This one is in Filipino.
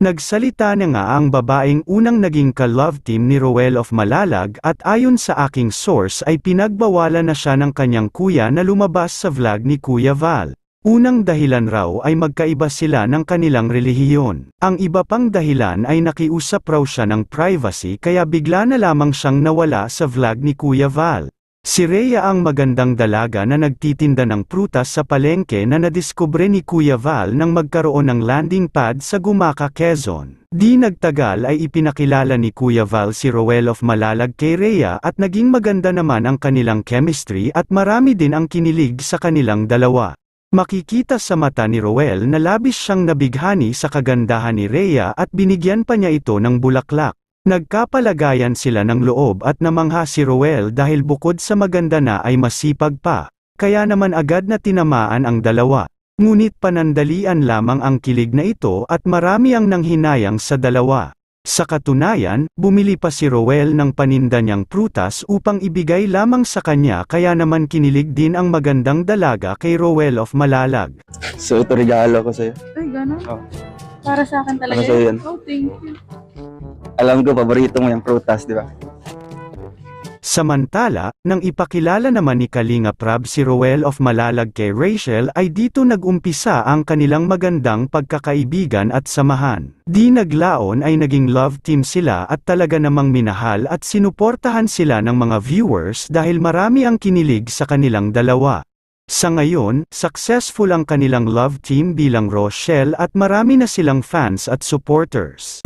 Nagsalita na nga ang babaeng unang naging ka-love team ni Roel of Malalag at ayon sa aking source ay pinagbawala na siya ng kanyang kuya na lumabas sa vlog ni Kuya Val. Unang dahilan raw ay magkaiba sila ng kanilang relihiyon. Ang iba pang dahilan ay nakiusap raw siya ng privacy kaya bigla na lamang siyang nawala sa vlog ni Kuya Val. Si Rhea ang magandang dalaga na nagtitinda ng prutas sa palengke na nadiskubre ni Kuya Val nang magkaroon ng landing pad sa Gumaca, Quezon. Di nagtagal ay ipinakilala ni Kuya Val si Roel of Malalag kay Rhea at naging maganda naman ang kanilang chemistry at marami din ang kinilig sa kanilang dalawa. Makikita sa mata ni Roel na labis siyang nabighani sa kagandahan ni Rhea at binigyan pa niya ito ng bulaklak. Nagkapalagayan sila ng loob at namangha si Roel dahil bukod sa maganda na ay masipag pa, kaya naman agad na tinamaan ang dalawa. Ngunit panandalian lamang ang kilig na ito at marami ang nanghinayang sa dalawa. Sa katunayan, bumili pa si Roel ng paninda niyang prutas upang ibigay lamang sa kanya kaya naman kinilig din ang magandang dalaga kay Roel of Malalag. So ito regalo ko sa iyo. Ay, gano'n? Oh. Para sa akin talaga. Ano sa'yo yan? Oh, thank you. Alam ko, paborito mo yung prutas, di ba? Samantala, nang ipakilala naman ni Kalinga Prab si Roel of Malalag kay Rachel ay dito nagumpisa ang kanilang magandang pagkakaibigan at samahan. Di naglaon ay naging love team sila at talaga namang minahal at sinuportahan sila ng mga viewers dahil marami ang kinilig sa kanilang dalawa. Sa ngayon, successful ang kanilang love team bilang Rochelle at marami na silang fans at supporters.